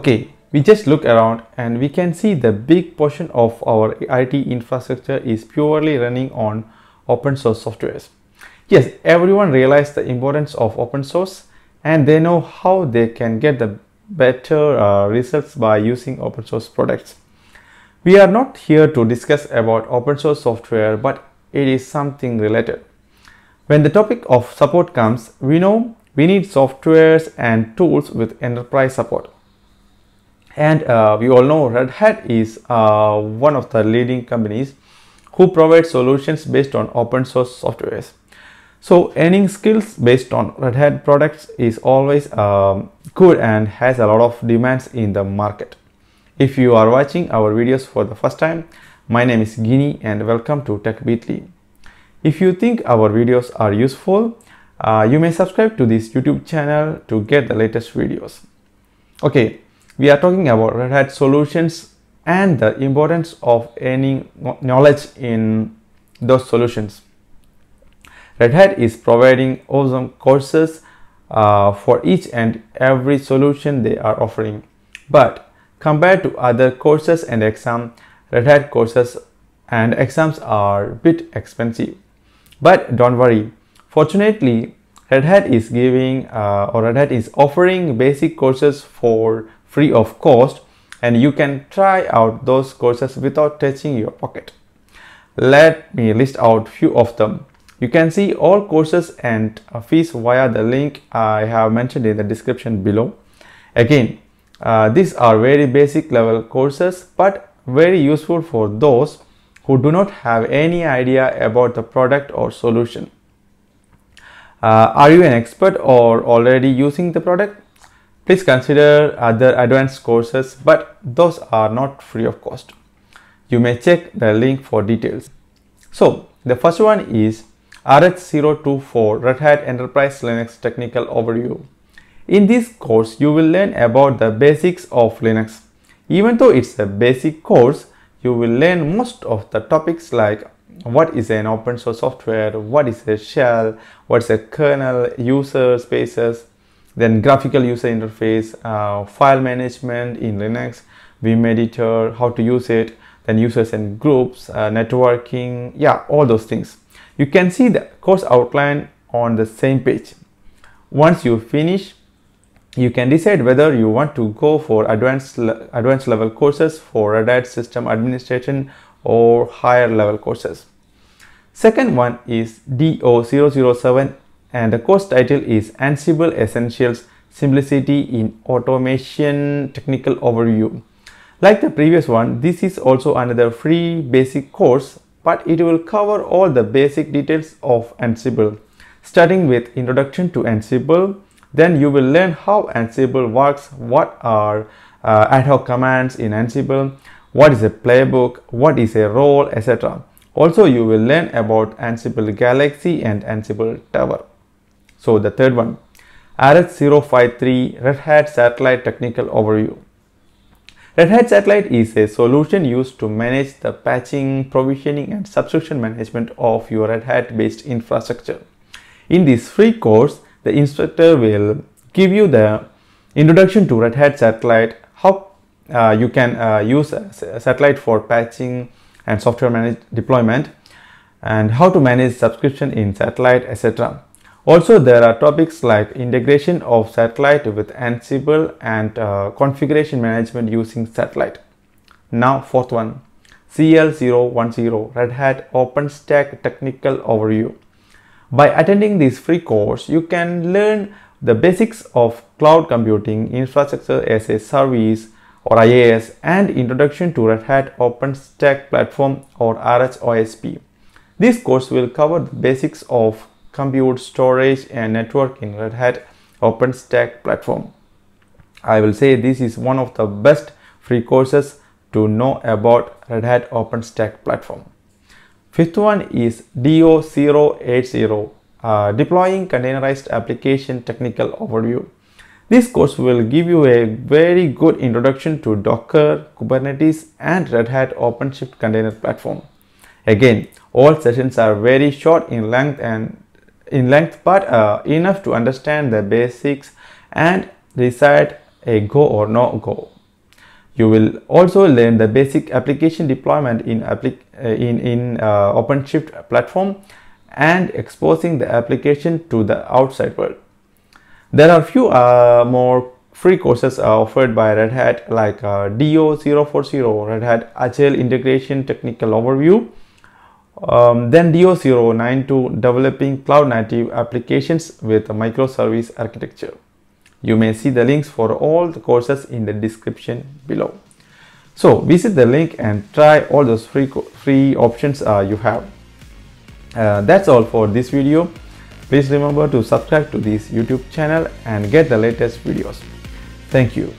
Okay, we just look around and we can see the big portion of our IT infrastructure is purely running on open source softwares. Yes, everyone realized the importance of open source and they know how they can get the better uh, results by using open source products. We are not here to discuss about open source software, but it is something related. When the topic of support comes, we know we need softwares and tools with enterprise support and uh, we all know Red Hat is uh, one of the leading companies who provide solutions based on open source softwares. So earning skills based on Red Hat products is always um, good and has a lot of demands in the market. If you are watching our videos for the first time, my name is Gini and welcome to TechBeatly. If you think our videos are useful, uh, you may subscribe to this YouTube channel to get the latest videos. Okay, we are talking about Red Hat solutions and the importance of any knowledge in those solutions. Red Hat is providing awesome courses uh, for each and every solution they are offering. But compared to other courses and exams, Red Hat courses and exams are a bit expensive. But don't worry. Fortunately, Red Hat is giving uh, or Red Hat is offering basic courses for free of cost and you can try out those courses without touching your pocket. Let me list out few of them. You can see all courses and uh, fees via the link I have mentioned in the description below. Again, uh, these are very basic level courses but very useful for those who do not have any idea about the product or solution. Uh, are you an expert or already using the product? Please consider other advanced courses, but those are not free of cost. You may check the link for details. So the first one is RH024 Red Hat Enterprise Linux Technical Overview. In this course, you will learn about the basics of Linux. Even though it's a basic course, you will learn most of the topics like what is an open source software, what is a shell, what is a kernel, user spaces, then graphical user interface uh, file management in linux vim editor how to use it then users and groups uh, networking yeah all those things you can see the course outline on the same page once you finish you can decide whether you want to go for advanced le advanced level courses for Red Hat system administration or higher level courses second one is do007 and the course title is Ansible Essentials Simplicity in Automation Technical Overview. Like the previous one, this is also another free basic course, but it will cover all the basic details of Ansible. Starting with Introduction to Ansible, then you will learn how Ansible works, what are uh, ad hoc commands in Ansible, what is a playbook, what is a role, etc. Also, you will learn about Ansible Galaxy and Ansible Tower. So the third one, RH053 Red Hat Satellite Technical Overview. Red Hat Satellite is a solution used to manage the patching, provisioning and subscription management of your Red Hat based infrastructure. In this free course, the instructor will give you the introduction to Red Hat Satellite, how uh, you can uh, use a satellite for patching and software manage deployment and how to manage subscription in satellite etc also, there are topics like integration of satellite with Ansible and uh, configuration management using satellite. Now, fourth one, CL010 Red Hat OpenStack Technical Overview. By attending this free course, you can learn the basics of cloud computing, infrastructure as a service or IaaS, and introduction to Red Hat OpenStack Platform or RHOSP. This course will cover the basics of compute, storage, and network in Red Hat OpenStack platform. I will say this is one of the best free courses to know about Red Hat OpenStack platform. Fifth one is DO080, uh, Deploying Containerized Application Technical Overview. This course will give you a very good introduction to Docker, Kubernetes and Red Hat OpenShift Container Platform. Again, all sessions are very short in length and in length but uh, enough to understand the basics and recite a go or no go. You will also learn the basic application deployment in, applic uh, in, in uh, OpenShift platform and exposing the application to the outside world. There are few uh, more free courses uh, offered by Red Hat like uh, DO040 Red Hat Agile Integration Technical Overview um, then DO092 developing cloud native applications with microservice architecture. You may see the links for all the courses in the description below. So visit the link and try all those free, free options uh, you have. Uh, that's all for this video. Please remember to subscribe to this YouTube channel and get the latest videos. Thank you.